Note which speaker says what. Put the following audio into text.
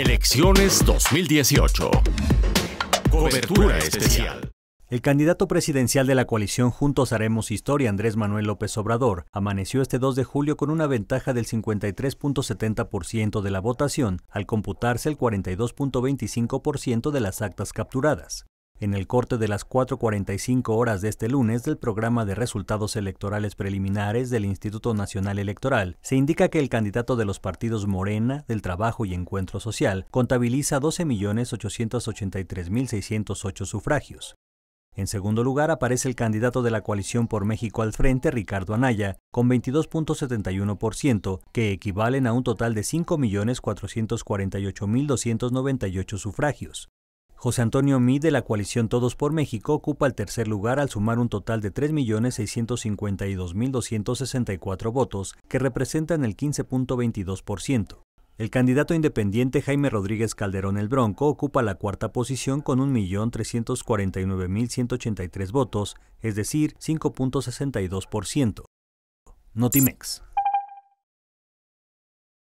Speaker 1: Elecciones 2018. Cobertura especial. El candidato presidencial de la coalición Juntos Haremos Historia, Andrés Manuel López Obrador, amaneció este 2 de julio con una ventaja del 53.70% de la votación, al computarse el 42.25% de las actas capturadas. En el corte de las 4.45 horas de este lunes del programa de resultados electorales preliminares del Instituto Nacional Electoral, se indica que el candidato de los partidos Morena, del Trabajo y Encuentro Social contabiliza 12.883.608 sufragios. En segundo lugar aparece el candidato de la coalición por México al frente, Ricardo Anaya, con 22.71%, que equivalen a un total de 5.448.298 sufragios. José Antonio Mí de la coalición Todos por México ocupa el tercer lugar al sumar un total de 3.652.264 votos, que representan el 15.22%. El candidato independiente Jaime Rodríguez Calderón el Bronco ocupa la cuarta posición con 1.349.183 votos, es decir, 5.62%. Notimex.